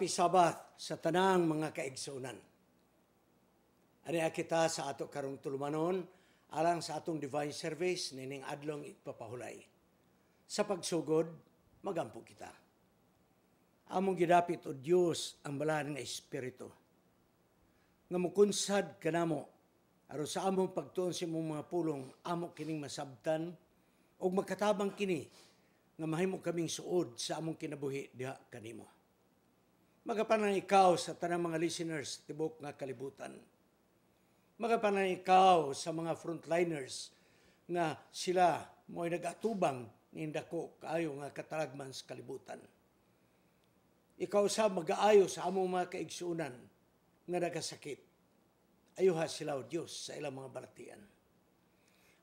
Happy Sabbath sa tanang mga kaigsunan. Aniya kita sa ato karong tulumanon alang sa atong divine service nining adlong ipapahulay. Sa pagsugod, magampo kita. Among gidapit o Dios ang balahan nga espiritu. Nga mukunsad kanamo aron sa among pagtuon sa imong mga pulong amo kining masabtan ug magkatabang kini nga mahimo kaming suod sa among kinabuhi diha kanimo. Magapanang ikaw sa tanang mga listeners, tibok nga kalibutan. Magapanang ikaw sa mga frontliners nga sila mo nagatubang ninda ko kaayo nga katalagman sa kalibutan. Ikaw sa magaayo sa among mga kaigsunan nga nagasakit. Ayuha sila o Diyos sa ilang mga baratian.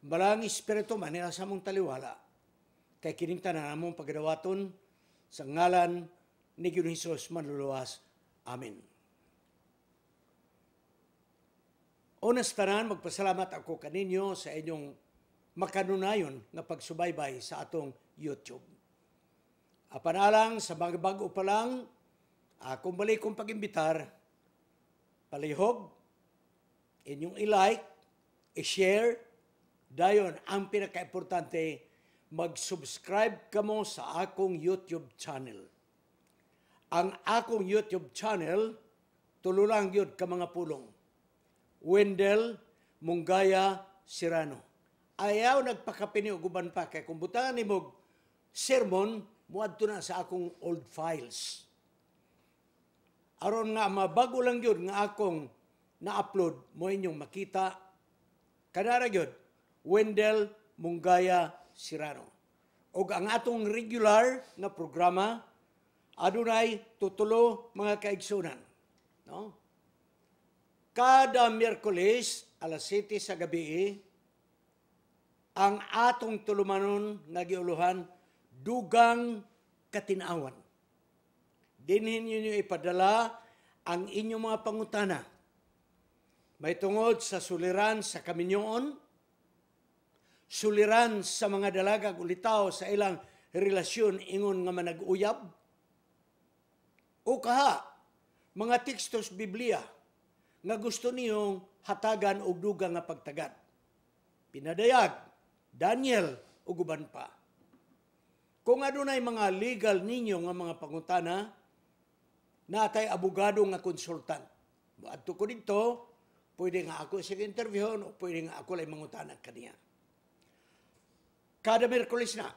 Balang Espiritu man nila sa among taliwala kay kining tanan among pagdawaton sa ngalan ni Ginoong Hesus manluluwas. Amen. Unas tanan, magpasalamat ako kaninyo sa inyong makanunayon na pagsubaybay sa atong YouTube. Apanalang sa mga bago pa lang, akong balik kong pag-imbitar, palihog, inyong i-like, i-share, dayon ang pinaka-importante, mag-subscribe ka mo sa akong YouTube channel ang akong YouTube channel, tululang yun ka mga pulong. Wendell Mungaya Sirano. Ayaw nagpakapini og uban pa kay kung butangan nimo sermon muadto na sa akong old files. Aron nga mabago lang yun nga akong na-upload mo inyong makita kanara gyud Wendell Mungaya Sirano. Og ang atong regular na programa adunay tutulo mga kaigsunan. No? Kada Miyerkules, alas 7 sa gabi, ang atong tulumanon nga giuluhan dugang katinawan. Dinhin ninyo ipadala ang inyong mga pangutana. May tungod sa suliran sa kaminyoon, suliran sa mga dalaga ulitaw sa ilang relasyon ingon nga managuyab, o kaha, mga tekstos Biblia nga gusto niyong hatagan og dugang nga pagtagad. Pinadayag, Daniel ug uban pa. Kung adunay mga legal ninyo nga mga pangutana, natay abogado nga konsultant. Adto ko dito, pwede nga ako siya interviewon o pwede nga ako lang mangutana kaniya. Kada Merkulis na,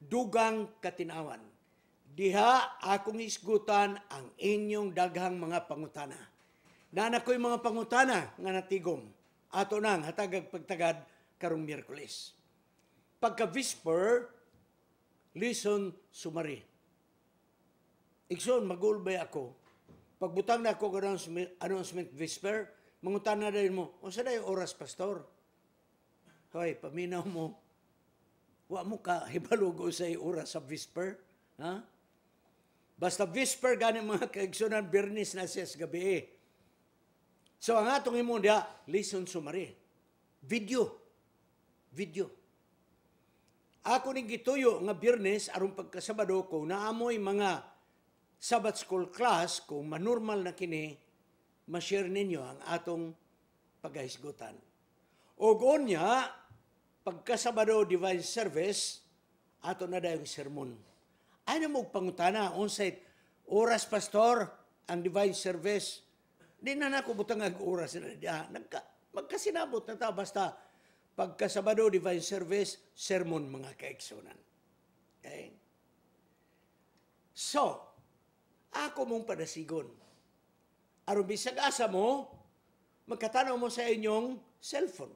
dugang katinawan Diha akong isgutan ang inyong daghang mga pangutana. Nana ko'y mga pangutana nga natigom. Ato nang hatagag pagtagad karong Miyerkules. Pagka whisper, listen sumari. Ikson, magulbay ako. Pagbutang na ako announcement, announcement whisper, mangutana na rin mo, o sa oras, pastor? Hoy, paminaw mo, wa mo ka hibalugo sa oras sa whisper. Ha? Basta whisper gani mga kaigsunan Bernis na siya sa gabi eh. So ang atong imo dia listen sumari. Video. Video. Ako ning gituyo nga Bernis aron pagkasabado ko naamoy mga Sabbath school class kung manormal na kini ma-share ninyo ang atong paghisgutan. Og unya pagkasabado divine service ato na dayong sermon. Ano mo pangutana? Onsite, oras pastor, ang divine service. Di na nako butang ag oras na dia. Ah, nagka, magkasinabot na ta basta pagka Sabado divine service, sermon mga kaiksunan. Okay? So, ako mong padasigon. Aron bisag asa mo, magkatanaw mo sa inyong cellphone.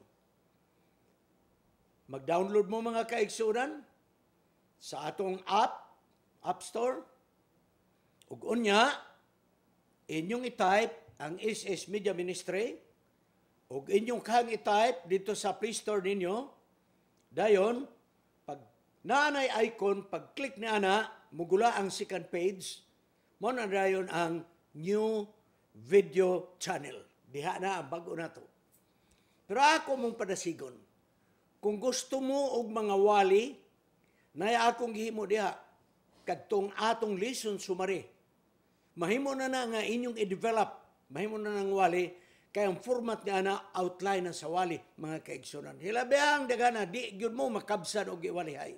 Mag-download mo mga kaeksonan sa atong app App Store. Ug unya inyong i-type ang SS Media Ministry ug inyong kang i-type dito sa Play Store ninyo. Dayon pag nanay icon pag click ni ana mugula ang second page mo na dayon ang new video channel. Diha na ang bago na to. Pero ako mong padasigon, kung gusto mo og mga wali, na akong gihimo diha, kadtong atong lesson sumari. Mahimo na na nga inyong i-develop, mahimo na nang wali, kay ang format nga na outline na sa wali, mga kaigsunan. Hilabihang dagana, di gyud mo makabsan og iwalihay.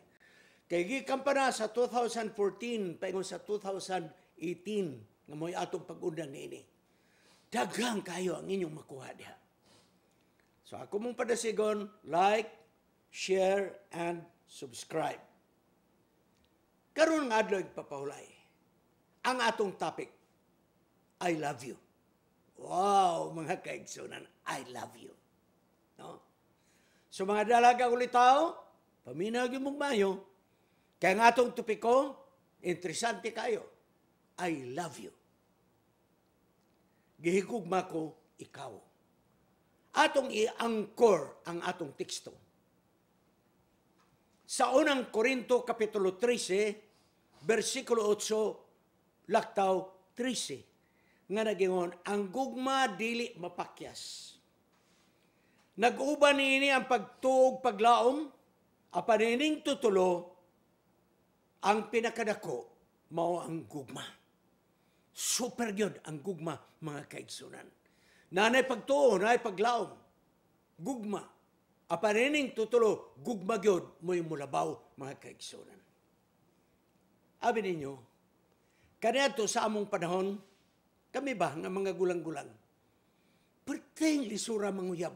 Kay gikan pa na sa 2014 paingon sa 2018 nga moy atong pag-undan niini. Daghang kayo ang inyong makuha diha. So ako mong padasigon, like, share, and subscribe. Karon nga adlaw papahulay. Ang atong topic, I love you. Wow, mga kaigsunan, I love you. No? So mga dalaga ulit tao, paminag yung mayo. Kaya nga atong topic ko, interesante kayo. I love you. Gihigugma ko, ikaw. Atong i anchor ang atong teksto. Sa unang Korinto, Kapitulo 13, versikulo 8, laktaw 13, nga nagingon, ang gugma dili mapakyas. Nag-uban nini ang pagtuog paglaom, apan ining tutulo, ang pinakadako, mao ang gugma. Super gyud ang gugma, mga kaigsunan. Nanay pagtuo, nanay paglaom, gugma aparening tutulo gugmagyod mo yung mulabaw mga kaigsunan. Abi ninyo, kaniadto sa among panahon, kami ba nga mga gulang-gulang? Perteng lisura manguyab.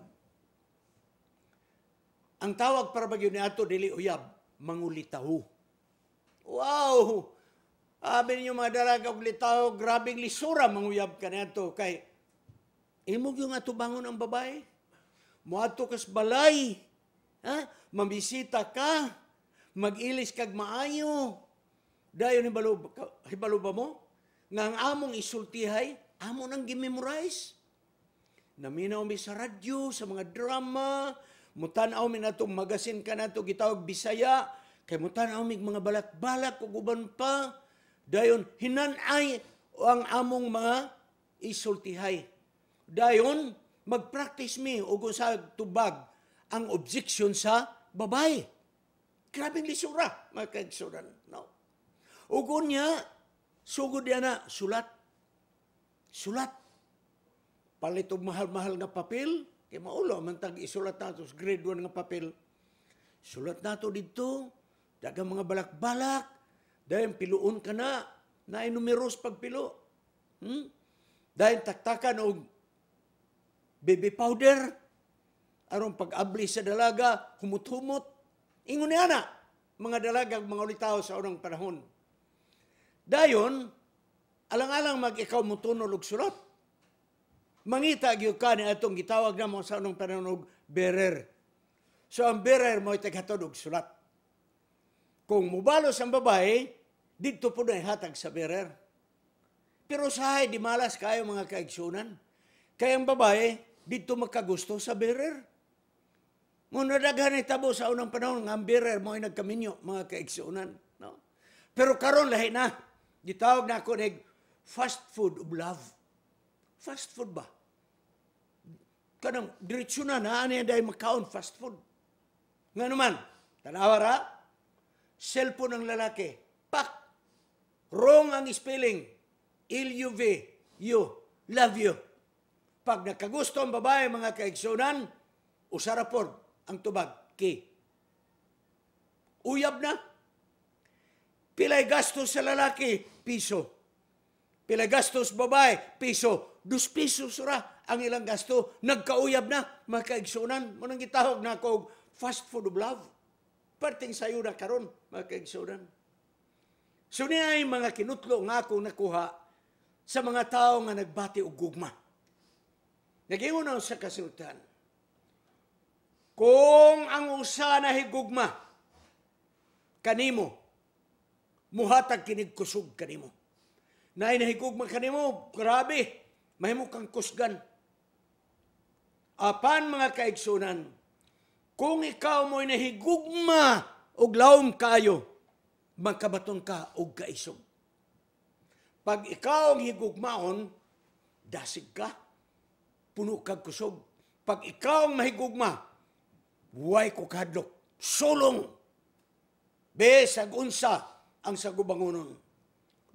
Ang tawag para bagyo ni ato dili uyab, mangulitahu. Wow! Abi ninyo mga dalaga og litaw, grabing lisura manguyab kaniadto kay imog yung bangon ang babae Muadto kas balay. Ha? Mambisita ka. Magilis kag maayo. Dayon hibalo, hibalo ba mo? Nga ang among isultihay, amo nang gimemorize. Naminaw mi sa radyo, sa mga drama, mutanaw mi natong magasin ka nato gitawag Bisaya, kay mutanaw mi mga balat-balat ug uban pa. Dayon hinan-ay ang among mga isultihay. Dayon mag-practice mi o sa tubag ang objection sa babae. Grabing lisura, mga kaigsuran. No? Ugon niya, sugod niya na, sulat. Sulat. Palit og mahal-mahal nga papel, kay maulo, man tag isulat nato sa grade 1 nga papel. Sulat nato dito, dagang mga balak-balak, dahil piluon ka na, na numeros pagpilo. Hmm? Dahil taktakan og baby powder, aron pag-abli sa dalaga, humut-humot. Ingon niya na, mga dalaga, mga ulitaw sa unang panahon. Dayon, alang-alang mag ikaw mo og sulat. Mangita gyud ka atong gitawag namo sa unang panahon og bearer. So ang bearer mo taghatod og sulat. Kung mubalos ang babae, dito po na hatag sa bearer. Pero sahay, di malas kayo mga kaigsunan. kay ang babae, dito magkagusto sa bearer. Muna daghan tabo sa unang panahon ng ang bearer mo ay nagkaminyo mga kaigsunan, no? Pero karon lahi na. Gitawag na ako ng fast food of love. Fast food ba? Kanang diretsyo na na ani dai makaon fast food. Nga naman, tanawa ra cellphone ng lalaki. Pak. Wrong ang spelling. L U V you, Love you. Pag nakagusto ang babae mga kaigsunan, usara po ang tubag, ki. Uyab na. Pilay gastos sa lalaki, piso. Pilay gastos babae, piso. Dus piso sura ang ilang gasto. Nagkauyab na, mga kaigsunan. Munang gitawag na ako, fast food of love. Perting sayo na karon, mga kaigsunan. So niya ay mga kinutlo nga akong nakuha sa mga tao nga nagbati og gugma Nagingunaw sa kasultan, kung ang usa na higugma kanimo, muhatag kinig kusog kanimo. Na inahigugma kanimo, grabe, mahimo kang kusgan. Apan mga kaigsunan, kung ikaw mo inahigugma og laom kayo, magkabaton ka og kaisog. Pag ikaw ang higugmaon, dasig ka puno kag kusog. Pag ikaw ang mahigugma, buhay ko kadlok. Sulong! Besag unsa ang sagubangonon.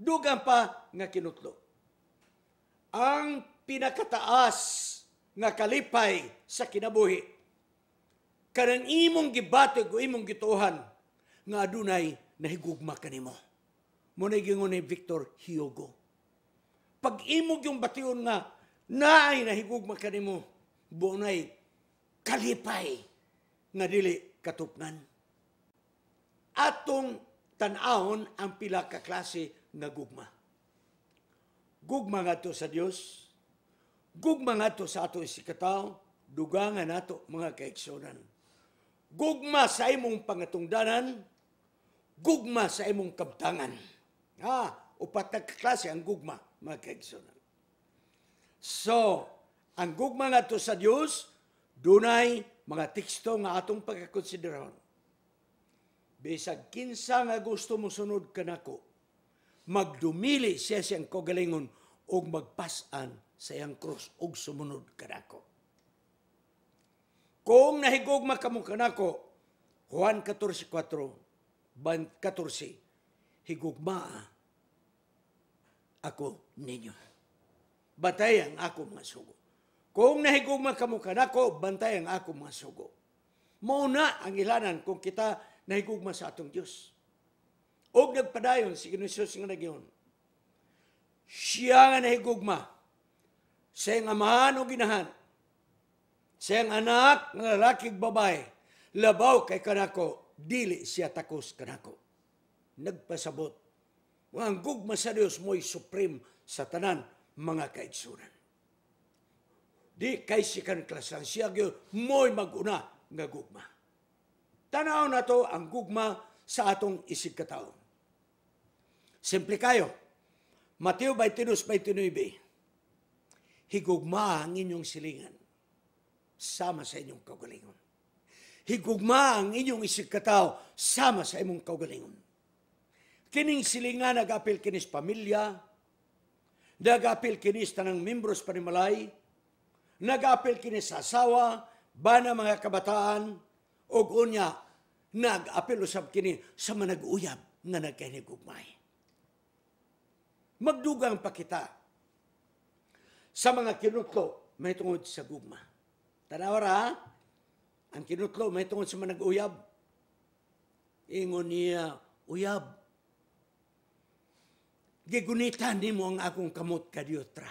Dugan pa nga kinutlo. Ang pinakataas nga kalipay sa kinabuhi. Karang imong gibatag o imong gituhan nga adunay nahigugma kanimo. Muna gingon ni Victor Hugo. Pag imog yung bation nga na Naay nahigugma mo, bunay kalipay na dili katupnan. Atong tanahon ang pila ka klase nga gugma. Gugma nga to sa Dios, gugma nga to sa ato isikataw, dugangan nato mga kaigsunan. Gugma sa imong pangatungdanan, gugma sa imong kabtangan. Ha, ah, upat na klase ang gugma, mga kaigsunan. So, ang gugma nato sa Dios dunay mga teksto nga atong pagkakonsideron. Bisag kinsa nga gusto mo sunod kanako, magdumili siya siyang kogalingon ug magpasan sa iyang krus ug sumunod kanako. Kung nahigugma ka kamo kanako, Juan 14:4 14 higugma ako ninyo batay ang ako mga sugo. Kung nahigugma kamo kanako, bantay ang ako mga sugo. Muna ang ilanan kung kita nahigugma sa atong Dios. Og nagpadayon si Ginoo nga nagyon. Siya nga nahigugma sa iyang amahan o ginahan, sa iyang anak nga lalaki babae, labaw kay kanako, dili siya takos kanako. Nagpasabot. Ang gugma sa Dios mo'y supreme sa tanan mga kaigsunan. Di kay sikan klasang siya gyo mo'y maguna nga gugma. Tanaw na to ang gugma sa atong isig kataon. Simple kayo. Mateo 22-29 Higugma ang inyong silingan sama sa inyong kaugalingon. Higugma ang inyong isig kataw sama sa imong kaugalingon. Kining silingan nagapil kinis pamilya, nagapil kinis tanang membros panimalay, nagapil kinis sa asawa, bana mga kabataan, ug unya nagapil usab kini sa managuyab na nagkahinigugmay. Magdugang pa kita sa mga kinutlo may tungod sa gugma. Tanawara, ang kinutlo may tungod sa managuyab. Ingon niya, uyab, gigunita nimo ang akong kamot kadiotra.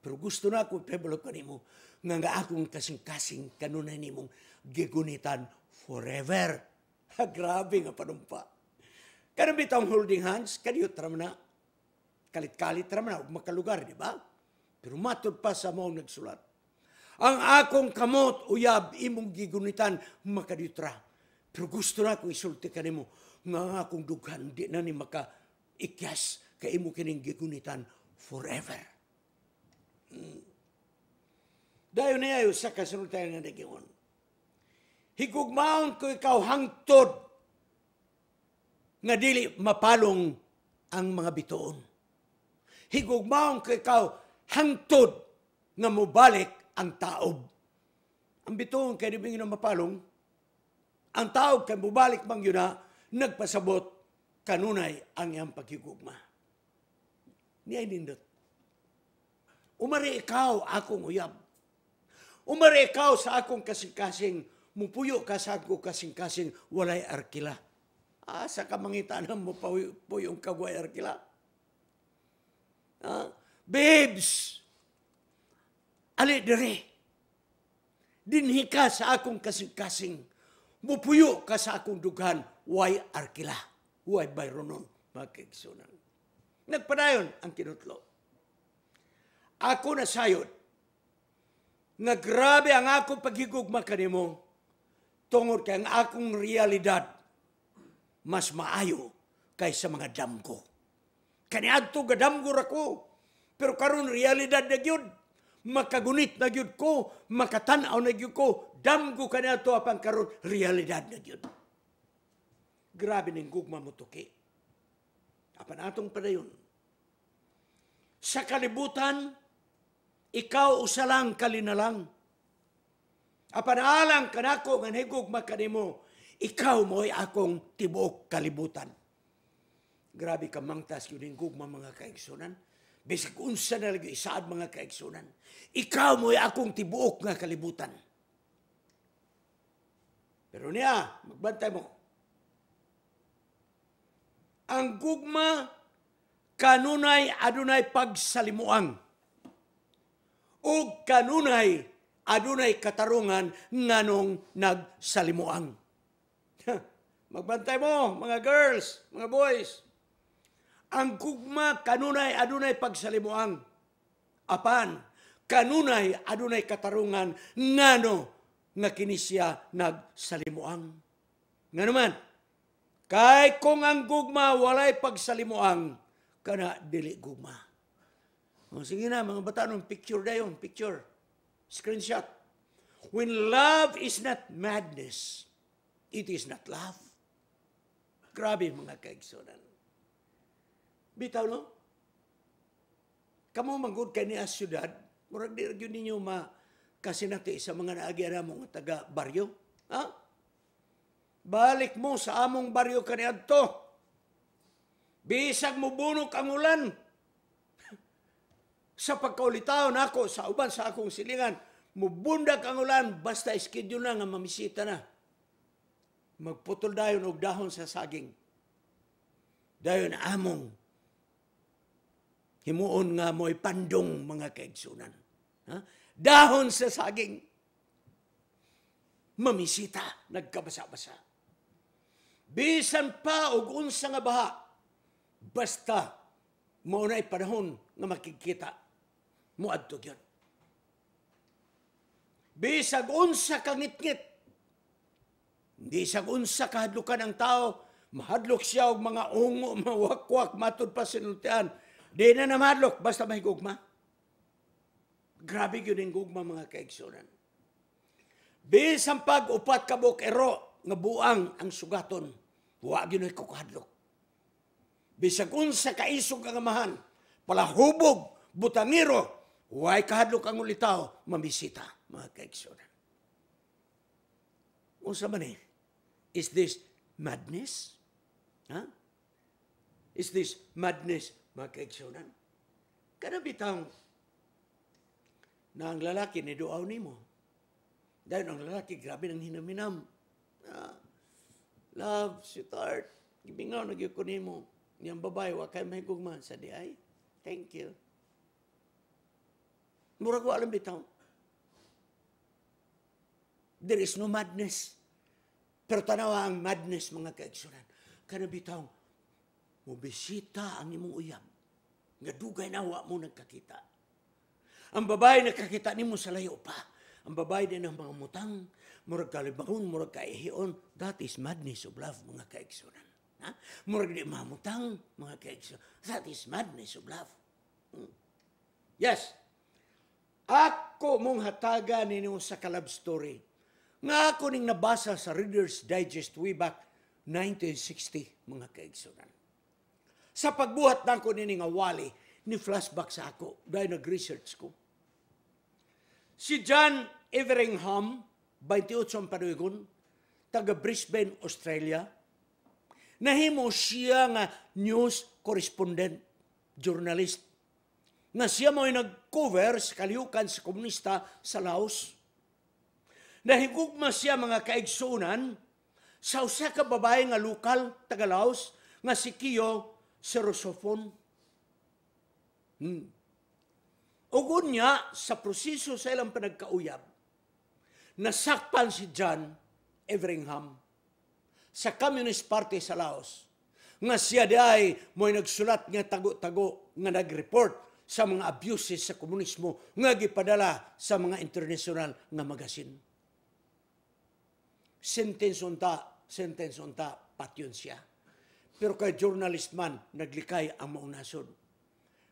Pero gusto na ako, peblo ko nimo, nga nga akong kasing-kasing kanunay nimong gigunitan forever. Ha, grabe nga panumpa. Kaya bitang holding hands, kadiotra mo na. Kalit-kalit ra man makalugar, di ba? Pero matod pa sa maong nagsulat. Ang akong kamot, uyab, imong gigunitan, makadiotra. Pero gusto na ako isulti ka mo, nga akong dughan, di na ni maka ikas kay imo kining gigunitan forever. Hmm. Dayon niya yung sa kasulatan nga nagingon. Higugmaon ko ikaw hangtod nga dili mapalong ang mga bituon. Higugmaon ko ikaw hangtod nga mubalik ang taob. Ang bituon kay di na mapalong. Ang taob kay mubalik bang yun na nagpasabot kanunay ang iyang pagkikugma. Ni ay nindot. Umari ikaw akong uyab. Umari ikaw sa akong kasing-kasing, mupuyo ka sa akong kasing-kasing, walay arkila. Ah, sa kamangitan mo yung kagway arkila. Ah, babes, ali Dinhi ka sa akong kasing-kasing, mupuyo ka sa akong dugan. way arkila. Huwag bayronon, mga Nagpadayon ang kinutlo. Ako na sayod, na grabe ang akong paghigugma kanimo tungod kay ang akong realidad mas maayo kaysa mga damgo. Kaniadto gadamgo ra ko, pero karon realidad na gyud makagunit na gyud ko, makatan-aw na gyud ko, damgo kaniadto apang karon realidad na gyud grabe ning gugma mo tuki. Apan atong padayon. Sa kalibutan, ikaw usalang kalinalang. Apan alang kanako nga higugma kanimo, ikaw mo'y akong tibuok kalibutan. Grabe ka mangtas yun yung gugma mga kaigsunan. Bisag unsa na lagi isaad mga kaigsunan. Ikaw mo'y akong tibuok nga kalibutan. Pero niya, magbantay mo, ang gugma kanunay adunay pagsalimuang o kanunay adunay katarungan nganong nagsalimuang. Magbantay mo, mga girls, mga boys. Ang gugma kanunay adunay pagsalimuang. Apan, kanunay adunay katarungan ngano nga kini siya nagsalimuang. ngano man Kay kung ang gugma walay pagsalimuang, kana dili gugma. O, sige na, mga batanong, picture dayon, picture. Screenshot. When love is not madness, it is not love. Grabe mga kaigsunan. Bitaw no? Kamu manggod kay niya syudad, murag di yun ninyo ma kasinati sa mga naagi mo mga taga baryo. Ha? balik mo sa among baryo kaniadto. Bisag mo bunok ang ulan. sa pagkaulitaw nako sa uban sa akong silingan, mubundag ang ulan basta schedule na nga mamisita na. Magputol dayon og dahon sa saging. Dayon among himuon nga mo'y pandong mga kaigsunan. Ha? Dahon sa saging mamisita, nagkabasa-basa bisan pa og unsa nga baha basta mao na panahon nga makikita mo moadto gyud bisag unsa ka ngitngit hindi sa unsa kahadlukan ang tao mahadlok siya og mga ungo mawakwak matud pa sinultian di na mahadlok basta may gugma grabe gyud ang gugma mga kaigsunan bisan pag upat ka bukero nga buang ang sugaton, wa ginoy kukadlok. kahadlok. Bisag unsa ka ang amahan, palahubog, butangiro, Huwag kahadlok ang ulitaw, mamisita, mga kaiksunan. Unsa man eh? Is this madness? Ha? Huh? Is this madness, mga kaiksunan? Kada bitaw na ang lalaki ni doaw nimo. Dahil ang lalaki, grabe ng hinaminam. Ah, love, sweetheart, gibingaw na gyud ko nimo. Niyang babay, wa kay mahigugma sa di ay. Thank you. Mura ko alam bitaw. There is no madness. Pero tanaw ang madness, mga kaigsunan. Kana bitaw, mubisita ang imong uyab. Nga dugay na wa mo nagkakita. Ang babae nakakita nimo sa layo pa. Ang babae din ang mga mutang murag kalibahon, murag kaihion, that is madness of love, mga kaigsunan. Ha? Murag di mamutang, mga kaigsunan. That is madness of love. Hmm. Yes. Ako mong hataga ninyo sa kalab story. Nga ako ning nabasa sa Reader's Digest way back 1960, mga kaigsunan. Sa pagbuhat na ko nga wali, ni flashback sa ako dahil nag-research ko. Si John Everingham 28 parugon, taga Brisbane, Australia. Nahimo siya nga news correspondent, journalist, nga siya mo'y nag-cover sa kaliukan sa komunista sa Laos. Nahigugma siya mga kaigsunan sa usa ka babae nga lokal taga Laos nga si Kiyo Serosofon. Hmm. Ugun niya sa proseso sa ilang panagkauyab nasaktan si John Everingham sa Communist Party sa Laos. Nga siya di ay mo'y nagsulat nga tago-tago nga nag-report sa mga abuses sa komunismo nga gipadala sa mga international nga magasin. Sentence unta, sentence unta, patyon siya. Pero kay journalist man, naglikay ang maunasod.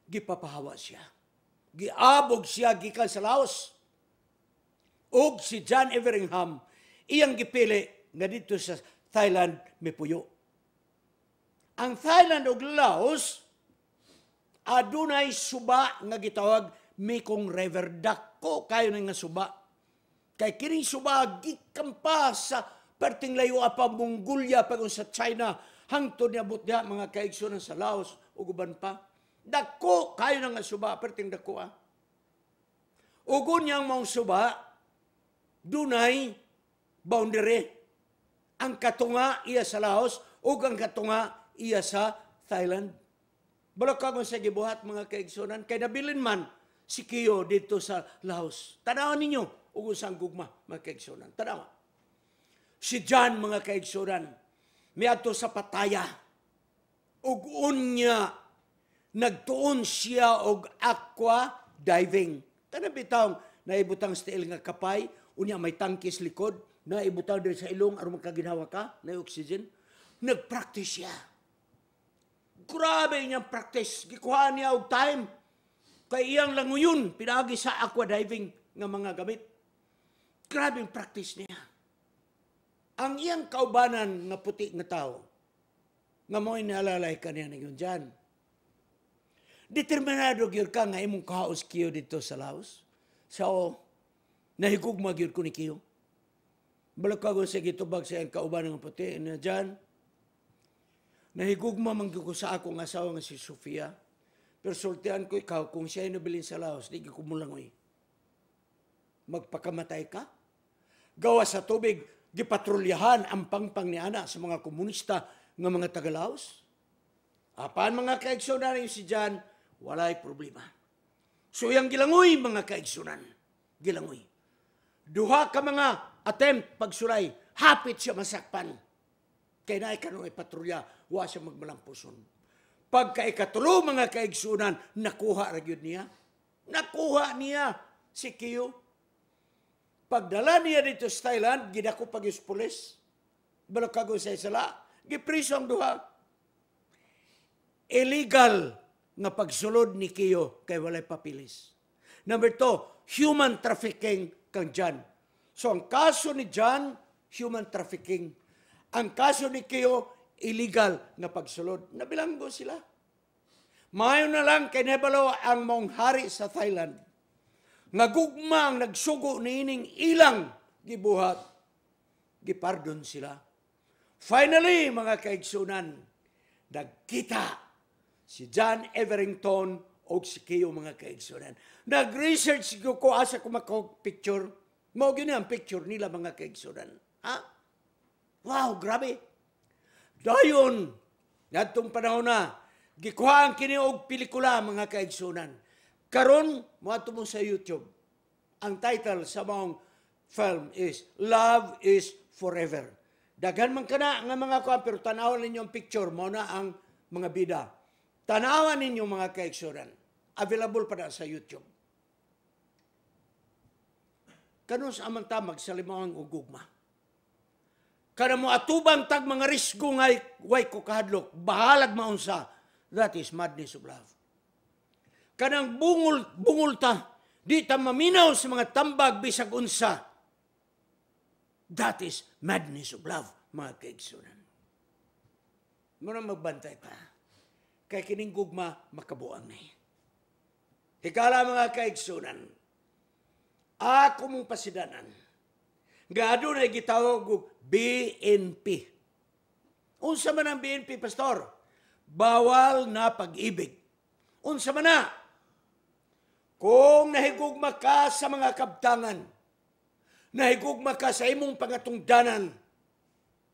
Gipapahawa siya. Giabog siya gikan sa Laos ug si John Everingham iyang gipili nga dito sa Thailand mipuyo. Ang Thailand ug Laos adunay suba nga gitawag Mekong River dako kayo nga suba. Kay kining suba gikan sa perting layo pa Mongolia pag sa China hangtod niya butya mga kaigsunan sa Laos ug uban pa. Dako kayo nga suba perting dako ah. Ugon niyang mong suba dunay boundary. Ang katunga iya sa Laos ug ang katunga iya sa Thailand. Balak ka sa gibuhat mga kaigsunan kay nabilin man si Kiyo dito sa Laos. Tanawan ninyo ug usang gugma mga kaigsunan. Tanawa. Si John mga kaigsunan miadto sa Pataya ug unya nagtuon siya og aqua diving. Tanang bitawng naibutang steel nga kapay Unya may tangke likod, na ibutang din sa ilong, aron magkaginhawa ka, na oxygen. nag siya. Grabe niyang practice. gikuha niya og time. Kay iyang languyon, pinagi sa aqua diving nga mga gamit. Grabe ang practice niya. Ang iyang kaubanan nga puti nga tao, nga mo'y naalalay ka niya ngayon dyan. Determinado gyud ka nga imong kaos kiyo dito sa Laos. So, Nahigugma gyud ko ni Kiyo. Balakagon sa gitubag sa ang kauban ng puti na dyan. Nahigugma man ko sa akong asawa nga si Sofia. Pero sultian ko ikaw kung siya nabilin sa laos, di ko mulangoy. Magpakamatay ka? Gawa sa tubig, gipatrolyahan ang pangpang ni Ana sa mga komunista ng mga Tagalaos? Apan mga kaigsunan yung si Jan, walay problema. So yung gilangoy mga kaigsunan, gilangoy duha ka mga attempt pagsulay, hapit siya masakpan. Kaya na ikanong ipatrulya, wa siya magmalampuson. Pagka ikatulo mga kaigsunan, nakuha ra gyud niya. Nakuha niya si Kiyo. Pagdala niya dito sa Thailand, gidako pag pulis. Balakago sa isala, gipriso ang duha. Illegal na pagsulod ni Kiyo kay walay papilis. Number two, human trafficking kang John. So ang kaso ni John, human trafficking. Ang kaso ni Keo, illegal na pagsulod. Nabilanggo sila. Mayo na lang kay Nebalo ang mong hari sa Thailand. Nagugma ang nagsugo niining ilang gibuhat. Gipardon sila. Finally, mga kaigsunan, nagkita si John Everington o si kayo mga kaigsoonan. Nag-research ko ko asa ko makog picture. Mao gyud ang picture nila mga kaigsoonan. Ha? Wow, grabe. Dayon ngadtong panahon na gikuhaan kini og pelikula mga kaigsoonan. Karon moadto mo sa YouTube. Ang title sa mong film is Love is Forever. Daghan man kana nga mga kuan pero tanawon ninyo ang picture mo na ang mga bida. Tanawan ninyo mga kaigsuran available para sa YouTube. Kanon sa amanta magsalimaon og ugugma? Kada mo atubang tag mga risgo nga way ko kahadlok, bahalag maunsa. That is madness of love. Kanang bungol bungol ta di ta maminaw sa mga tambag bisag unsa. That is madness of love, mga kaigsunan. Muna magbantay ta. Kay kining gugma makabuang na Higala mga kaigsunan, ako mong pasidanan, nga doon ay gitawag BNP. Unsa man ang BNP, Pastor? Bawal na pag-ibig. Unsa man na? Kung nahigugma ka sa mga kabtangan, nahigugma ka sa imong pangatungdanan,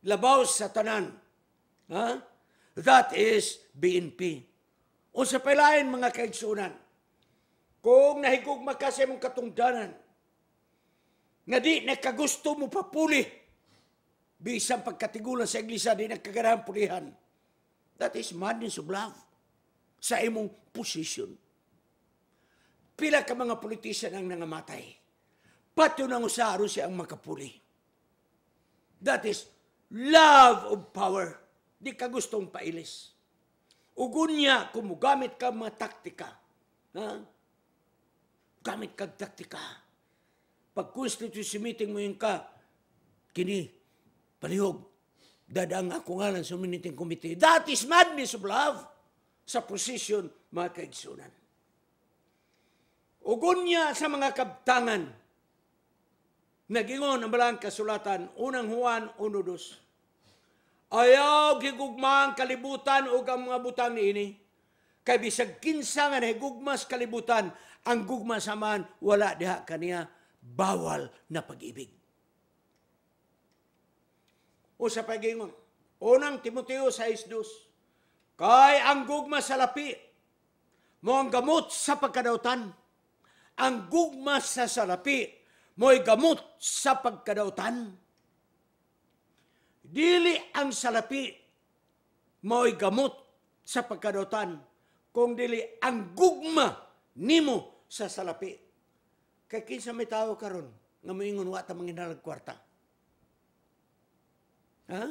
labaw sa tanan, ha? Huh? that is BNP. Unsa pa lain mga kaigsunan, kung nahigugma ka sa imong katungdanan, nga di nakagusto mo papuli, bisan pagkatigulan sa iglesia, di nagkagarahan pulihan. That is madness of love sa imong position. Pila ka mga politician ang nangamatay. Patyo nang usaro siya ang makapuli. That is love of power. Di ka gustong pailis. Ugunya, kumugamit ka mga taktika. Ha? gamit kag taktika. Pag constituency meeting mo yung ka, kini, palihog, dadang ako nga sa meeting committee. That is madness of love sa position mga kaigsunan. Ugon niya sa mga kabtangan, nagingon ang balang kasulatan, unang Juan 1.2. Ayaw gigugmang kalibutan o ang mga butang ni ini. Kay bisag kinsa nga kalibutan ang gugma sa man, wala diha kaniya bawal na pag-ibig. O sa pagingon, unang Timoteo 6.2, Kay ang gugma sa lapi, mo ang gamot sa pagkadautan. Ang gugma sa salapi, mo'y gamot sa pagkadautan. Dili ang salapi, mo'y gamot sa pagkadautan. Kung dili ang gugma nimo sa salapi. Kay kinsa may tao karon nga moingon wa ta manginalag kwarta. Ha?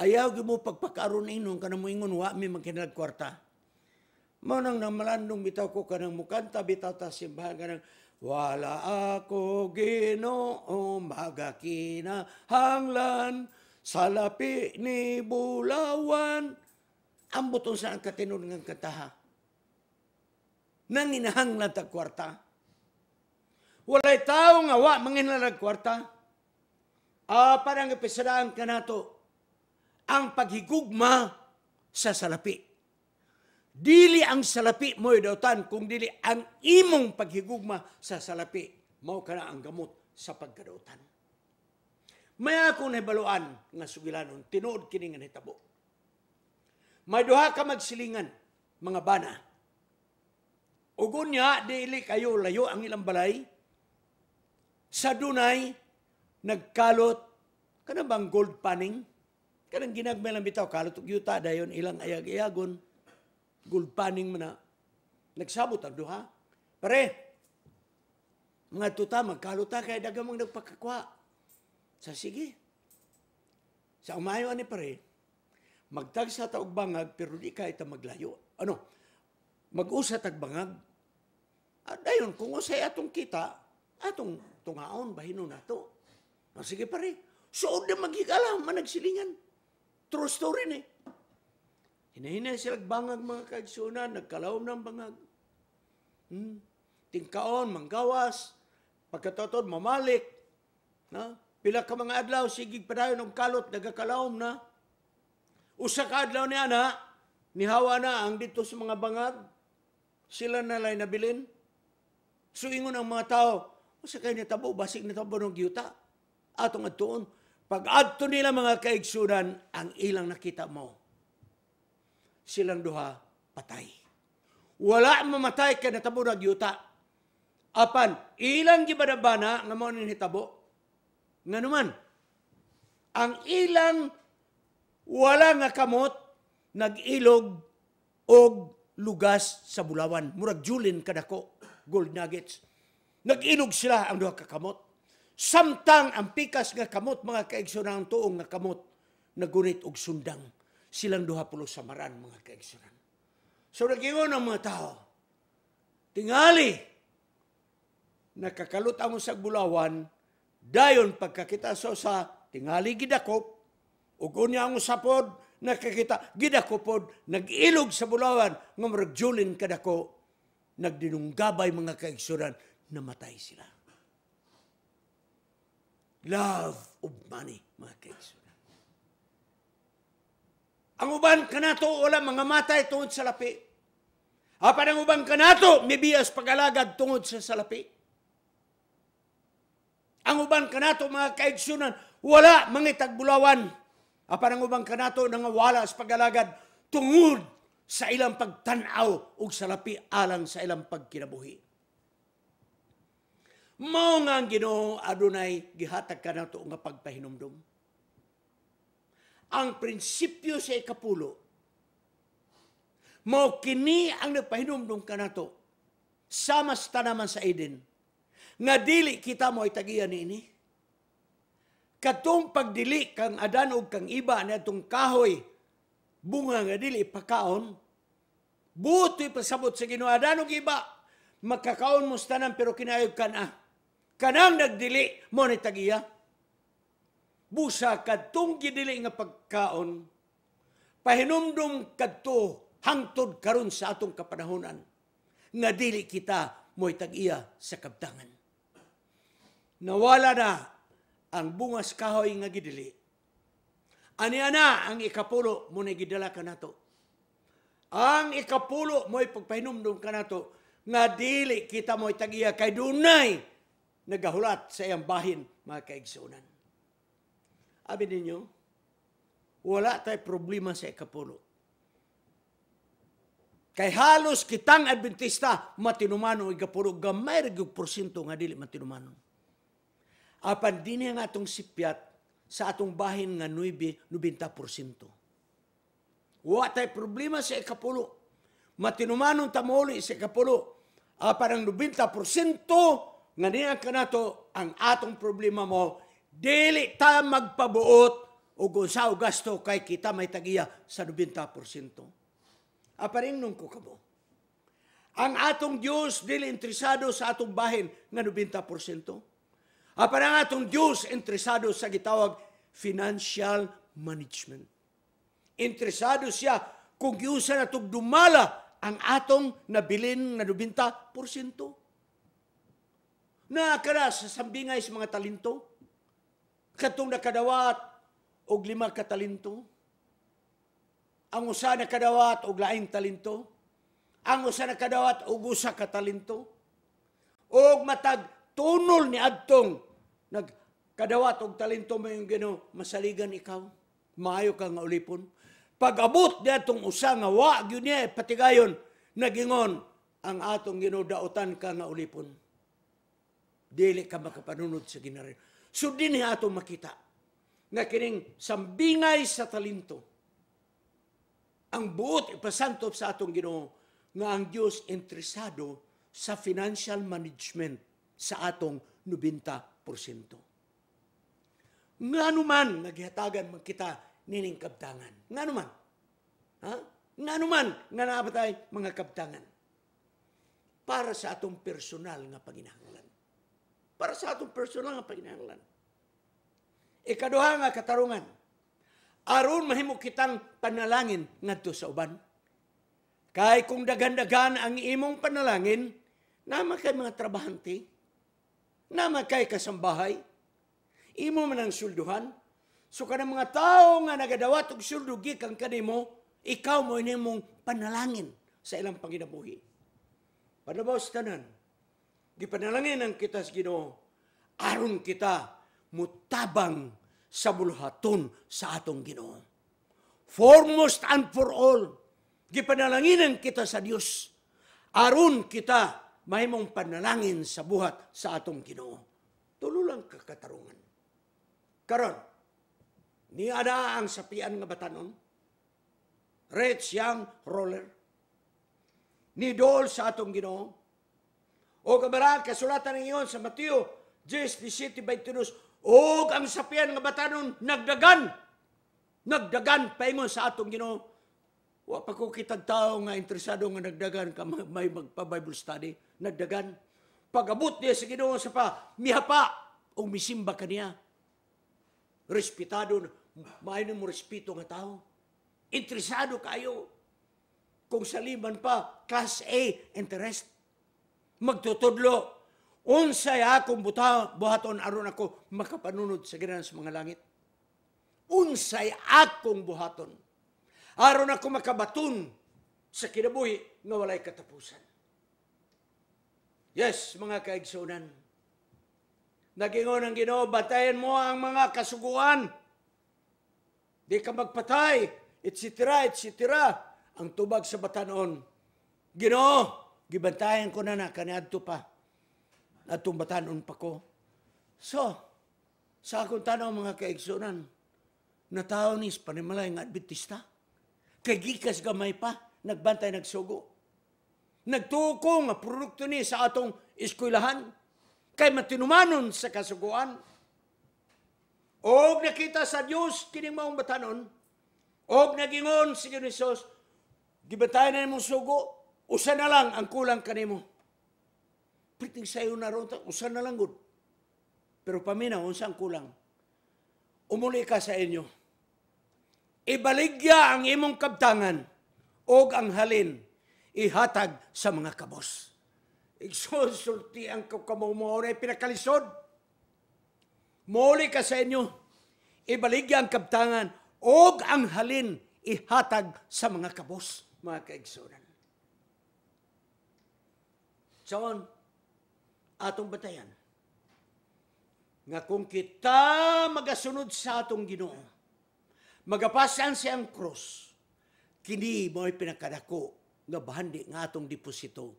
Ayaw gyud mo pagpakaron inon kana moingon wa mi manginalag kwarta. Mao nang namalandong bitaw ko kanang mukanta bitaw ta simbahan kanang wala ako ginoo magakina hanglan salapi ni bulawan. Ang sa ang katinon ng kantaha nang inahanglad ta kwarta. Walay tao nga wa manginhalag kwarta. Ah, parang ipisadaan ka to. ang paghigugma sa salapi. Dili ang salapi mo idawtan kung dili ang imong paghigugma sa salapi. Mao kana ang gamot sa pagkadawtan. May ako na baluan nga sugilanon, tinuod kini nga hitabo. May duha ka magsilingan, mga bana Ugunya, dili kayo layo ang ilang balay. Sa dunay, nagkalot, kanang bang gold panning? Kanang ginagmay lang bitaw, kalot og yuta, dayon ilang ayag ayagon gold panning mana. Nagsabot ang duha. Pare, mga tuta, magkalot ta, kaya dagamang nagpakakwa. Sa sige. Sa umayo ni pare, magtag ta og bangag, pero di ka ita maglayo. Ano? Mag-usa bangag, at dayon, kung usay atong kita, atong tungaon, bahino na to. No, ah, sige pare, suod so, na magigala, managsilingan. True story ni. Eh. Hinahina sila bangag mga kagsunan, nagkalaom ng bangag. Hmm? Tingkaon, manggawas, pagkatotod, mamalik. Na? Pila ka mga adlaw, sigig pa ng kalot, nagakalaom na. Usa ka adlaw niya ni nihawa na ang dito sa mga bangag. Sila na lay nabilin. So ingon ang mga tao, usa kay nitabo basig nitabo ng yuta. Atong adtuon, pag adto nila mga kaigsunan ang ilang nakita mo. Silang duha patay. Wala mamatay kay nitabo ng yuta. Apan ilang gibadabana nga mao ni hitabo. Nganuman ang ilang wala nga kamot nagilog og lugas sa bulawan murag julin kadako gold nuggets. Nag-inog sila ang duha ka kamot. Samtang ang pikas nga kamot, mga kaigsunan tuong nga kamot, nagunit og sundang silang duha pulo sa maran, mga kaigsunan. So nagingon ang mga tao, tingali, nakakalut ang sa bulawan, dayon pagkakita so sa tingali gidakop, ug unya ang usapod, nakakita gidakopod, nag-ilog sa bulawan, nga murag julin kadako, nagdinunggabay mga kaigsuran, namatay sila. Love of money, mga kaigsuran. Ang uban kanato wala mga matay tungod sa lapi. Apan ang uban kanato may bias pagalagad tungod sa salapi. Ang uban kanato mga kaigsunan wala mga tagbulawan. Apan ang uban kanato nangawala sa pagalagad tungod sa ilang pagtanaw ug salapi alang sa ilang pagkinabuhi. Mao nga ang Ginoo adunay gihatag kanato nga pagpahinumdum. Ang prinsipyo sa ikapulo mao kini ang nagpahinumdom kanato sama sa tanaman sa Eden nga dili kita mo itagian niini. Katong pagdili kang adan ug kang iba na itong kahoy bunga nga dili pakaon, buti pasabot sa Ginoo danog iba magkakaon mo tanan pero kinayog ka na kanang nagdili mo ni tagiya busa kadtong gidili nga pagkaon pahinumdum kadto hangtod karon sa atong kapanahonan nga dili kita mo tagiya sa kabtangan nawala na ang bungas kahoy nga gidili Ani ana ang ikapulo mo nagidala gidala kanato. Ang ikapulo mo mo'y pagpahinumdum ka nato nga dili kita mo tagiya kay dunay nagahulat sa iyang bahin mga kaigsunan. Abi ninyo, wala tay problema sa ikapulo. Kay halos kitang Adventista matinumano ikapulo gamay ra porsyento nga dili matinumano. Apan dinhi nga atong sipyat sa atong bahin nga 9, 90%. Wa tay problema sa ikapulo. Matinumanon ta muli sa ikapulo. Ah, parang 90% nga niya kanato ang atong problema mo dili ta magpabuot o sa gasto kay kita may tagiya sa 90%. Aparing ah, nung ko kabo. Ang atong Dios dili interesado sa atong bahin nga 90%. Apan ang atong Dios interesado sa gitawag financial management. Interesado siya kung giusa na dumala ang atong nabilin na 90%. Na kada sa sambingay sa mga talento, katong nakadawat og lima ka talento, ang usa na kadawat og laing talento, ang usa na kadawat og usa ka talento, og matag tunol ni Adtong, nagkadawat og talento mo yung gino, masaligan ikaw. Maayo ka nga ulipon. Pag-abot niya itong usa nga wa, yun niya, patigayon, nagingon, ang atong ginudautan ka nga ulipon. Dili ka makapanunod sa ginarin. So din niya atong makita na kining sambingay sa talento. Ang buot ipasantop sa atong Ginoo nga ang Dios interesado sa financial management sa atong 90%. Nga naman naghihatagan man kita nining kabtangan. Nga naman. Ha? Nga naman nga nabatay mga kabtangan. Para sa atong personal nga panginahanglan. Para sa atong personal nga panginahanglan. Ikaduha e nga katarungan. Aron mahimo kitang panalangin ngadto sa uban. Kay kung dagan-dagan ang imong panalangin, nama kay mga trabahante, naman kay kasambahay, imo man ang sulduhan, so kanang mga tao nga nagadawat og suldo gikan kanimo, ikaw mo mong panalangin sa ilang panginabuhi. Panabaw sa tanan, gipanalangin ang kita sa Ginoo aron kita mutabang sa bulhaton sa atong Ginoo. Foremost and for all, gipanalanginan kita sa Dios aron kita mahimong panalangin sa buhat sa atong Ginoo. Tululang kakatarungan. Karon, ni ada ang sapian nga batanon, red siyang roller, Ni dol sa atong Ginoo, o kabaraan, kasulatan ninyon sa Mateo 10:17-22, o ang sapian nga batanon nagdagan, nagdagan paingon sa atong Ginoo Wa pa ko kitag tao nga interesado nga nagdagan ka may magpa-Bible study, nagdagan. Pagabot niya sa Ginoo sa pa, mihapa o misimba kaniya. Respetado, maayon mo respeto nga tao. Interesado kayo. Kung saliman pa, class A interest. Magtutudlo. Unsay akong buta, buhaton aron ako makapanunod sa Ginoo sa mga langit. Unsay akong buhaton aron ako makabaton sa kinabuhi nga walay katapusan. Yes, mga kaigsunan. Nagingon ang Ginoo, batayan mo ang mga kasuguan. Di ka magpatay, etc., etc. Ang tubag sa batanon. Ginoo, gibantayan ko na na, kaniadto pa. Atong batanon pa ko. So, sa akong tanaw mga kaigsunan, na tao ni Panimalay nga Adventista kay kagikas gamay pa, nagbantay nagsugo. Nagtuko nga produkto ni sa atong eskwelahan, kay matinumanon sa kasuguan. Og nakita sa Dios kining maong batanon, og nagingon si Jesus, gibatayan na nimo sugo, usa na lang ang kulang kanimo. Priting sayo na ron, usa na lang gud. Pero paminaw, unsa ang kulang? Umuli ka sa inyo ibaligya ang imong kabtangan o ang halin ihatag sa mga kabos. Igsulsulti ang kakamumore pinakalisod. Muli ka sa inyo, ibaligya ang kabtangan o ang halin ihatag sa mga kabos, mga kaigsunan. John, atong batayan, nga kung kita magasunod sa atong ginoo, Magapasan siyang krus. Kini mo'y pinakadako nga bahandi nga atong deposito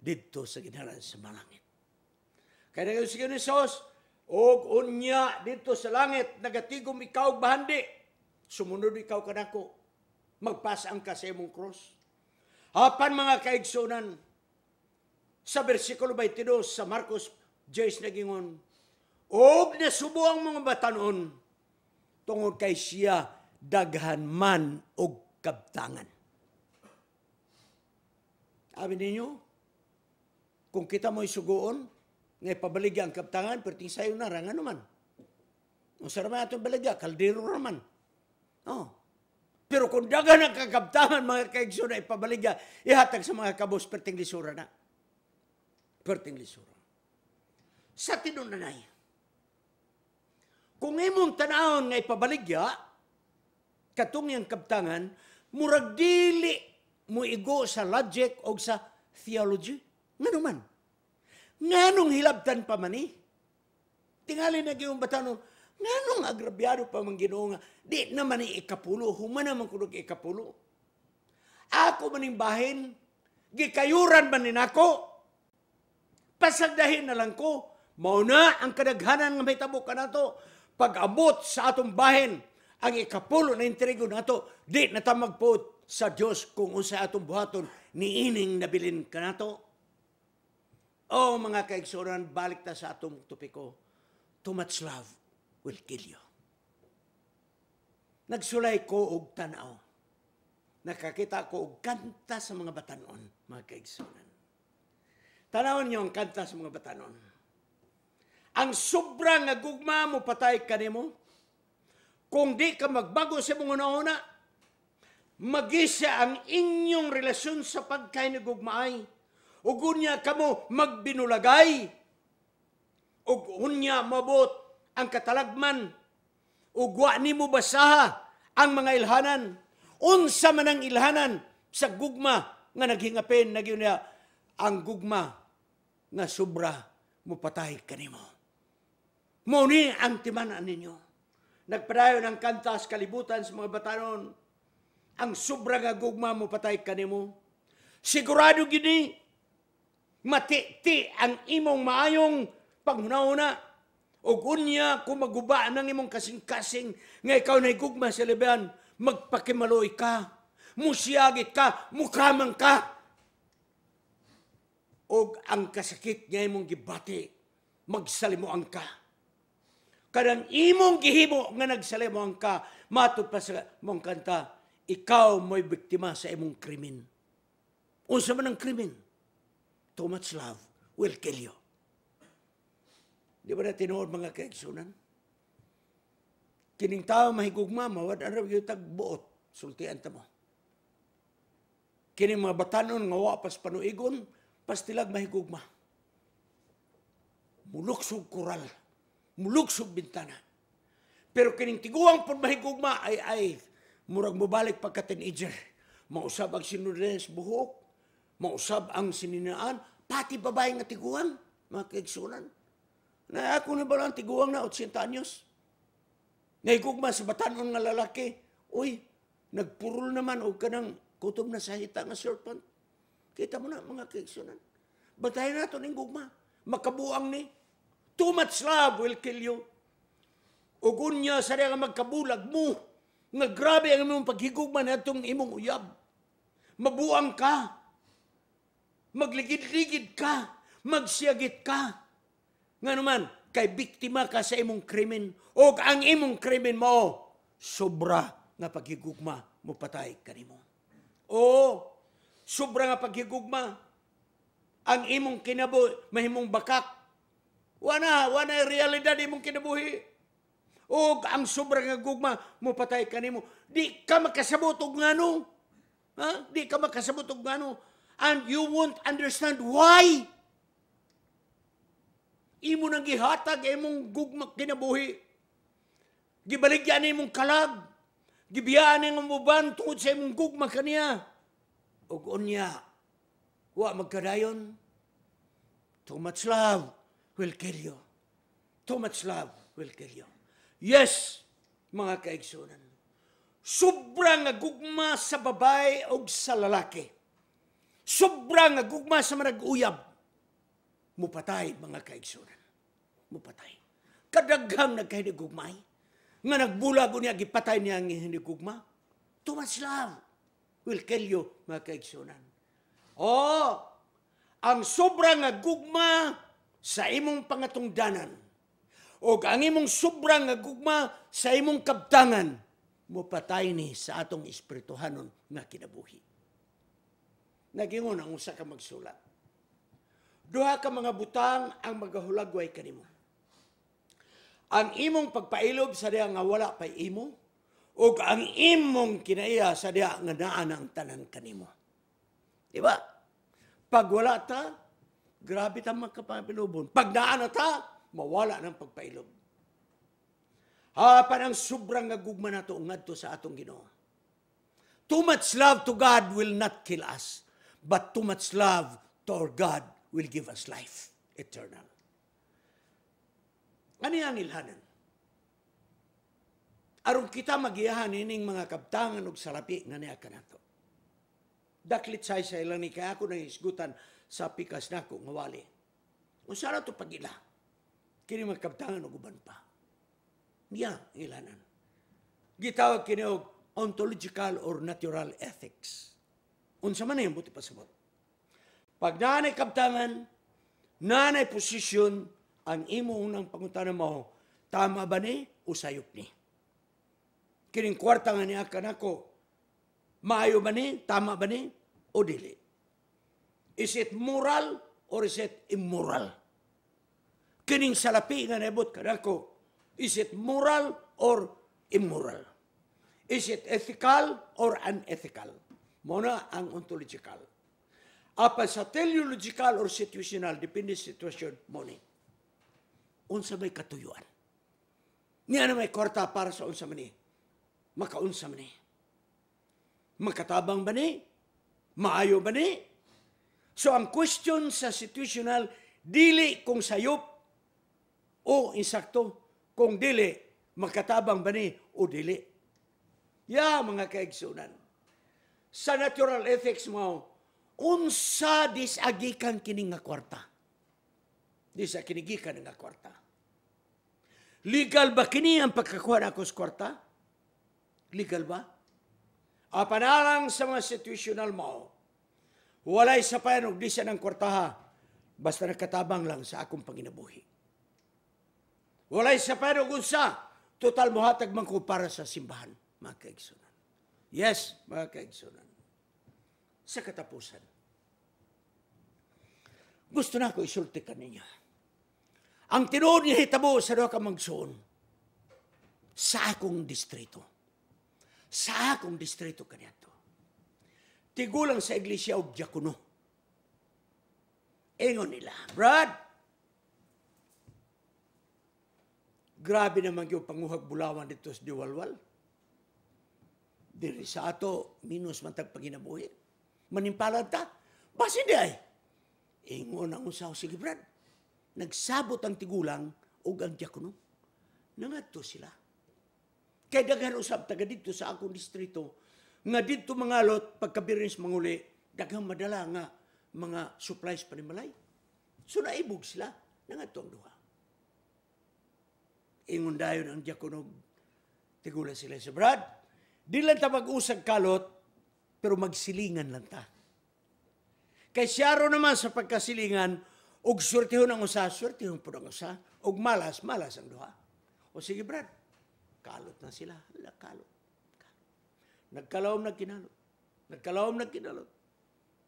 didto sa ginaran sa malangit. Kaya nga si Jesus, og unya didto sa langit, nagatigom ikaw bahandi, sumunod ikaw kanako, magpasaan ka sa imong krus. Apan mga kaigsunan, sa bersikulo 22 sa Marcos Jesus nagingon, og nasubo ang mga batanon, tungod kay siya daghan man og kabtangan. Abi ninyo, kung kita mo isugoon, nga pabaligya ang kabtangan, perting sayo na rangan naman. Ang sarama atong baligya, kaldero naman. Oh. Pero kung daghan ang kakabtangan, mga kaigso na ipabaligya, ihatag sa mga kabos, perting lisura na. Perting lisura. Sa tinunanay, kung imong tanahon nga ipabaligya, katong yung kaptangan, murag dili mo igo sa logic o sa theology. Nga naman. Nga nung hilabtan pa man eh. Tingali na yung batanon, nga nung agrabyado pa man ginoo di naman ni ikapulo, human naman kunog ikapulo. Ako manimbahin, gikayuran man ni nako, pasagdahin na lang ko, mauna ang kadaghanan nga may tabo ka na to, pag-abot sa atong bahin ang ikapulo na intrigo nato di natamag po sa Dios kung unsa atong buhaton ni ining nabilin kanato oh mga kaigsoonan balik ta sa atong topiko too much love will kill you nagsulay ko og tan-aw nakakita ko og kanta sa mga batanon mga kaigsuran tanawon niyo ang kanta sa mga batanon ang sobra nga gugma mo patay ka nimo. kung di ka magbago sa mong una-una magisa ang inyong relasyon sa pagkay ni gugmaay ug unya kamo magbinulagay ug unya mabot ang katalagman ug wa nimo basaha ang mga ilhanan unsa man ang ilhanan sa gugma nga naghingapen niya ang gugma nga sobra mo patay kanimo Muni ang timanan ninyo. Nagpadayon ang kantas kalibutan sa mga batanon. Ang sobrang agugma mo patay ka nimo. Sigurado gini, matiti ang imong maayong panghuna-una. O unya kung maguba ng imong kasing-kasing nga ikaw na gugma sa liban, magpakimaloy ka, musiyagit ka, mukamang ka. O ang kasakit nga imong gibati, magsalimoan ka Kanang imong gihimo nga ang ka, matod pa sa mong kanta, ikaw mo'y biktima sa imong krimen. Unsa man ang krimen? Too much love will kill you. Di ba na tinuod mga kaigsunan? Kining tao mahigugma, mawad araw yung tagbuot, sultian ta mo. Kining mga batanon nga wapas panuigon, pastilag mahigugma. Muloksog kural. Muloksog kural mulugsob bintana. Pero kining tiguang pud mahigugma ay ay murag mobalik pagka teenager. Mausab ang sinudes buhok, mausab ang sininaan, pati babae nga tiguang, mga kaigsunan. Na ako ni balang tiguang na 80 anyos. Nahigugma sa batanon nga lalaki, uy, nagpurul naman og kanang kutob na sa hita nga serpent. Kita mo na mga kaigsunan. na nato ning gugma. Makabuang ni Too much love will kill you. Ugun niya sa nga magkabulag mo, nga grabe ang imong paghigugman atong imong uyab. Mabuang ka. Magligid-ligid ka. Magsiyagit ka. Nga naman, kay biktima ka sa imong krimen. O ang imong krimen mo, sobra nga paghigugma mo patay ka kanimo. O, oh, sobra nga paghigugma. Ang imong kinabo, mahimong bakak, Wana, wana realidad imong kinabuhi. O ang sobrang nga gugma, mupatay ka nimo. Di ka makasabot og ngano. Ha? Di ka makasabot og ngano. And you won't understand why. Imo nang gihatag imong gugma kinabuhi. Gibaligyan imong kalag. Gibiyaan imong muban tungod sa imong gugma kaniya. Ug unya. Wa magkadayon. Too much love will kill you. Too much love will kill you. Yes, mga kaigsunan, sobrang agugma sa babae o sa lalaki. Sobrang agugma sa manag-uyab. Mupatay, mga kaigsunan. Mupatay. Kadaghang nagkahinigugmay. Nga nagbulag niya, gipatay niya ang hinigugma. Too much love will kill you, mga kaigsunan. Oh, ang sobrang agugma sa imong pangatungdanan o ang imong sobrang gugma sa imong kabtangan, mo patay ni sa atong espirituhanon nga kinabuhi. Nagingon ang usa ka magsulat. Duha ka mga butang ang magahulagway kanimo. Ang imong pagpailob sa diha nga wala pa imo ug ang imong kinaiya sa diha nga naa ang tanan kanimo. Di ba? Pag wala ta, Grabe ang magkapabilubon. Pag naanata, mawala ng pagpailob. Hapan ang sobrang nagugma na to ngadto sa atong Ginoo. Too much love to God will not kill us, but too much love to God will give us life eternal. Ano ang ilhanan? Aron kita magiyahan ining mga kabtangan og sarapi nga niya kanato. Daklit say sa ilan ni kaya ako nang isgutan sa pikas na ko ngawali. Kung saan ito pagila, kini magkabtangan o guban pa. Niya ang ilanan. Gitawag kini og ontological or natural ethics. Unsa man yung buti pasabot. Pag nanay kabtangan, nanay posisyon, ang imo unang pangutana mo, tama ba ni o sayop ni? Kining kwarta nga niya kanako, maayo ba ni, tama ba ni, o dili? Is it moral or is it immoral? Kining salapi nga nebot ko, is it moral or immoral? Is it ethical or unethical? Muna ang ontological. Apa sa teleological or situational, depende sa sitwasyon, muna. Unsa may katuyuan. Niya na may kwarta para sa unsa mani. Eh? Makaunsa mani. Eh? Makatabang ba ni? Maayo ba ni? So ang question sa situational, dili kung sayop o insakto, kung dili, magkatabang ba ni o dili. Ya, yeah, mga kaigsunan. Sa natural ethics mo, unsa disagikan kini nga kwarta. Di sa kinigikan nga kwarta. Legal ba kini ang pagkakuha na akong kwarta? Legal ba? Apanalang sa mga situational mo, Walay sapayan og di siya ng kwartaha, basta nakatabang lang sa akong panginabuhi. Walay sapayan og unsa, total mohatag man ko para sa simbahan, mga kaigsunan. Yes, mga kaigsunan. Sa katapusan, gusto na ako isulti ka ninyo. Ang tinuod niya hitabo sa doon ka magsuon sa akong distrito. Sa akong distrito kaniya tigulang sa iglesia og diakono. Ingon eh, nila, Brad, grabe naman yung panguhag bulawan dito sa diwalwal. Diri sa ato, minus man tagpanginabuhi. Manimpala ta. Basin di ay. Ingon eh, ang usaw, sige Brad. Nagsabot ang tigulang o ang diakono. Nangadto sila. Kaya daghan usab taga dito sa akong distrito, nga dito mangalot pagkabirins manguli daghang madala nga mga supplies panimalay. So naibog sila ng atong duha. Ingon dayon ang diakonog tigula sila sa Brad. Di lang ta mag-usag kalot pero magsilingan lang ta. Kay siyaro naman sa pagkasilingan og swertehon ang usa, swertehon pud ang usa, og malas, malas ang duha. O sige Brad, kalot na sila, Hala, kalot. Nagkalaom na kinalot. Nagkalaom na kinalot.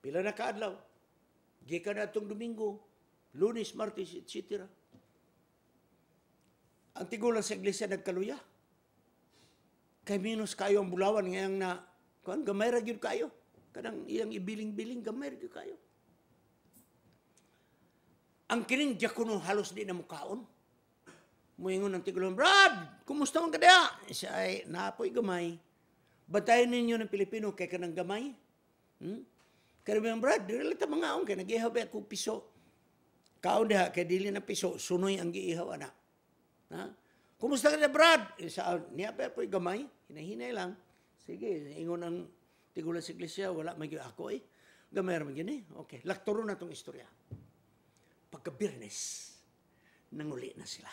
Pila na kaadlaw. Gika na itong Domingo, Lunes, Martes, etc. Ang tigulang sa iglesia nagkaluya. Kay minus kayo ang bulawan ngayang na, kung gamay ra gyud kayo. Kanang iyang ibiling-biling gamay ra kayo. Ang kining diakono halos di na mukaon. Muingon ang tigulang, Brad, kumusta man ka Siya ay napoy gamay Batayon ninyo ng Pilipino kay kanang gamay. Hmm? Kaya mga brad, dili ta mga aon kay nagihaw ba ko piso. Kaon diha kay dili na piso, sunoy ang giihaw ana. Ha? Kumusta ka na brad? Eh, sa niya pa po'y gamay, hinahinay lang. Sige, ingon ang tigulan sa iglesia, wala may ako eh. Gamay ra gini. Eh. Okay, laktoro na tong istorya. Pagka-birnes, nanguli na sila.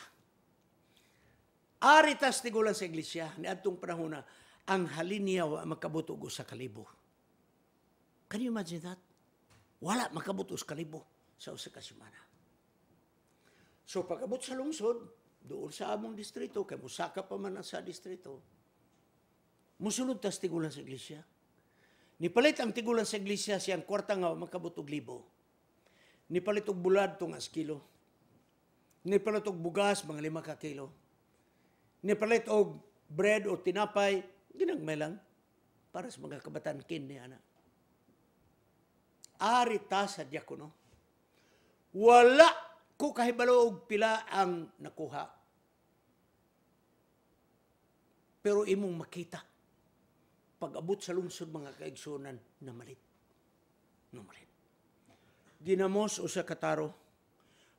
Aritas tigulan sa iglesia, niadtong panahon na, ang halin niya makabuto ko sa kalibo. Can you imagine that? Wala makabuto sa kalibo sa usa ka semana. So pagabot sa lungsod, doon sa among distrito, kay musaka pa man sa distrito, musulod tas tigulan sa iglesia. Nipalit ang tigulan sa iglesia siyang kwarta nga makabutog libo. Nipalit og bulad tong as kilo. Nipalit og bugas mga lima ka kilo. Nipalit og bread o tinapay Ginagmay lang para sa mga kabataan kin ni ana. Ari ta sa diakono. Wala ko kahibalo og pila ang nakuha. Pero imong makita pag-abot sa lungsod mga kaigsunan na malit. Na malit. Ginamos o sa kataro,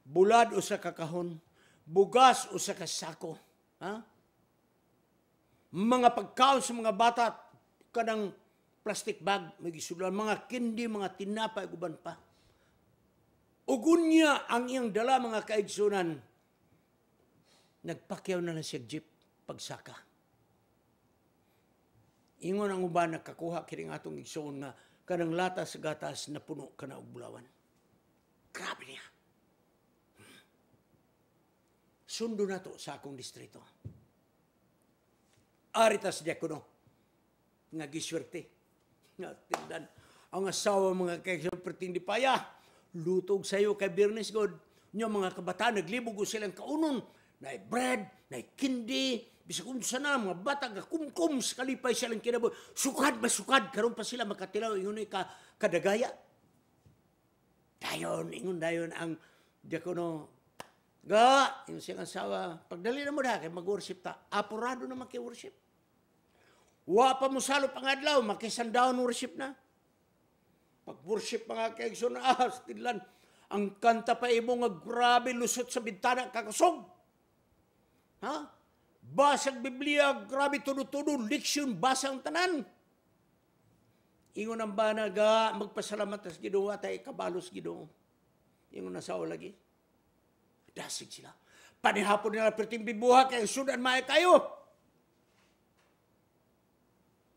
bulad o sa kakahon, bugas o sa kasako. Ha? mga pagkaon sa mga bata kanang plastic bag may gisulan mga kindi mga tinapa guban pa ugunya ang iyang dala mga kaigsunan nagpakyaw na lang siya jeep pagsaka ingon ang uban nakakuha kining atong igsuon nga kanang lata sa gatas na puno kana og bulawan grabe niya hmm. sundo na to sa akong distrito aritas niya kuno. Nga giswerte. Nga tindan. Ang asawa mga kaigswerte hindi paya. Lutog sayo kay Birnes God. Nyo mga kabataan, naglibog silang kaunon. Nay bread, nay kindi, bisag unsa na mga bata nga kumkum sa kalipay silang kinabuhi sukad masukad karon pa sila makatilaw ingon ka kadagaya dayon ingon dayon ang diakono ga ingon siyang asawa pagdali na mo da mag-worship ta apurado na mag worship Wa pa mo salop ang makisandaon worship na. Pag-worship mga kaigso na ahas, tinlan, ang kanta pa imo nga grabe lusot sa bintana kakasog. Ha? Basag Biblia, grabe tuno-tuno, leksyon, basang tanan. Ingon ang banaga, magpasalamat sa Ginoo at kabalos Ginoo. Ingon na sao lagi. Dasig sila. Panihapon nila pertimbi buha kay sudan maay kayo.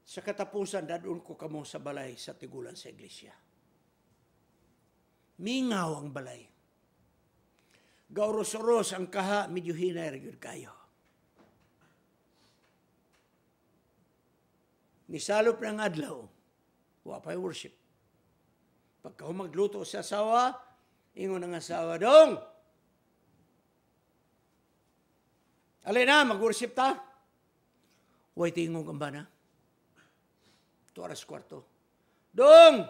Sa katapusan, dadun ko kamo sa balay sa tigulan sa iglesia. Mingaw ang balay. Gauros-uros ang kaha, medyo hinay rin kayo. Nisalop ng adlaw, wa worship. Pagka magluto sa asawa, ingon ang asawa, Dong! Alay na, mag-worship ta? Huwag tingog ang ba na? Ito aras kwarto. Dong!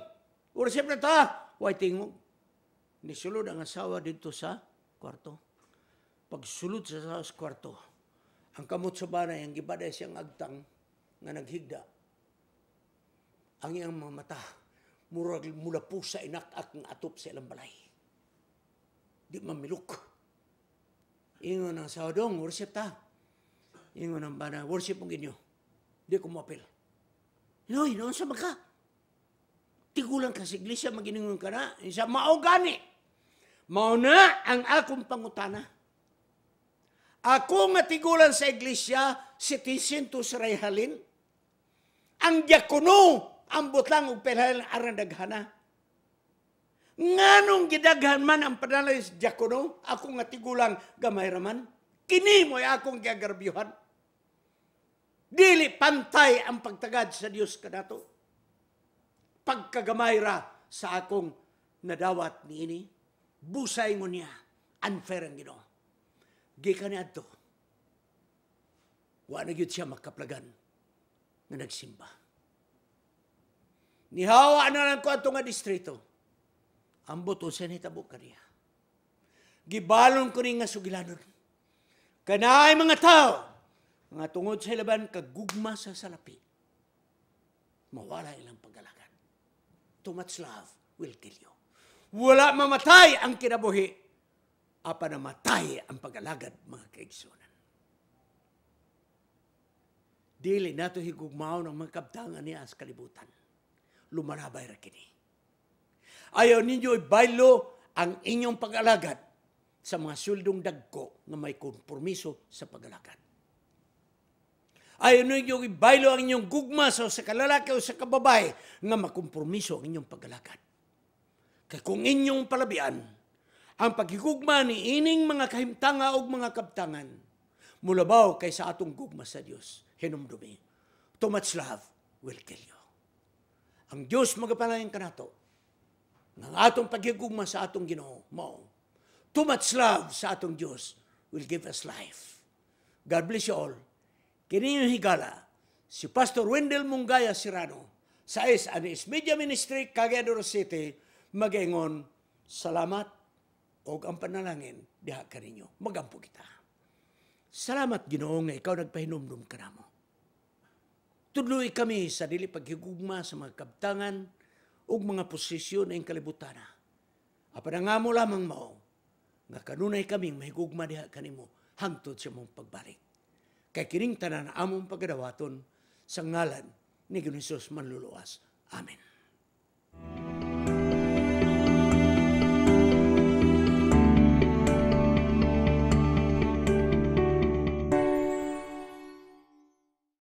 Urasip na ta! Huwag tingog. Nisulod ang asawa dito sa kwarto. Pagsulod sa sa kwarto, ang kamot sa banay, ang gibaday siyang agtang nga naghigda. Ang iyang mga mata, murag mula po sa inak-ak ng atop sa ilang balay. Di mamilok. Ingon ang dong, worship ta. Ingon ang banay, worship mong ginyo. Di ko mapil. Loy, noon sa baka. Tigulan ka sa iglesia, maginingon ka na. Isa, mao gani. Mao na ang akong pangutana. Ako nga tigulan sa iglesia, si Tisintus Rayhalin. Ang diakono, ambot lang og pinahalin arang daghana. Nganong gidaghan man ang panalis diakono, ako nga tigulan gamay raman. Kini mo'y akong gagarbyuhan. Dili pantay ang pagtagad sa Dios kanato. Pagkagamay ra sa akong nadawat niini, busay mo niya, unfair ang Ginoo. Gikan adto. Wa na gyud siya makaplagan nga nagsimba. Nihawa na lang ko ato nga distrito. Ang buto sa nitabo kaniya. Gibalon ko ni nga sugilanon. Kanay mga tao, nga tungod sa ilaban, kagugma sa salapi. Mawala ilang pagalagan. Too much love will kill you. Wala mamatay ang kinabuhi, apa matay ang pagalagad, mga kaigsoonan Dili nato higugmaon ang mga kabtangan niya sa kalibutan. Lumarabay ra kini. Ayaw ninyo ibaylo ang inyong pagalagad sa mga suldong dagko nga may kompromiso sa pagalagad. Ayaw nyo inyong ibaylo ang inyong gugma sa so sa kalalaki o sa kababae nga makompromiso ang inyong paggalakad. Kaya kung inyong palabian, ang paghigugma ni ining mga kahimtanga o mga kaptangan, mulabaw kay sa atong gugma sa Dios hinumdumi. Too much love will kill you. Ang Dios magapalayan kanato ng atong pagigugma sa atong Ginoo mao. Too much love sa atong Dios will give us life. God bless you all. Kininyo higala, si Pastor Wendell Mungaya Sirano, sa is Anis Media Ministry, Cagayan City, magingon, salamat o ang panalangin diha kaninyo. Magampo kita. Salamat Ginoo nga ikaw nagpahinumdum ka namo. Tudloy kami sa dili paghigugma sa mga kabtangan ug mga posisyon ing kalibutana. Apan nga mo lamang mao nga kanunay kaming mahigugma diha kanimo hangtod sa mong pagbalik kay kining tanan among pagadawaton sa ngalan ni Jesus Hesus manluluwas. Amen.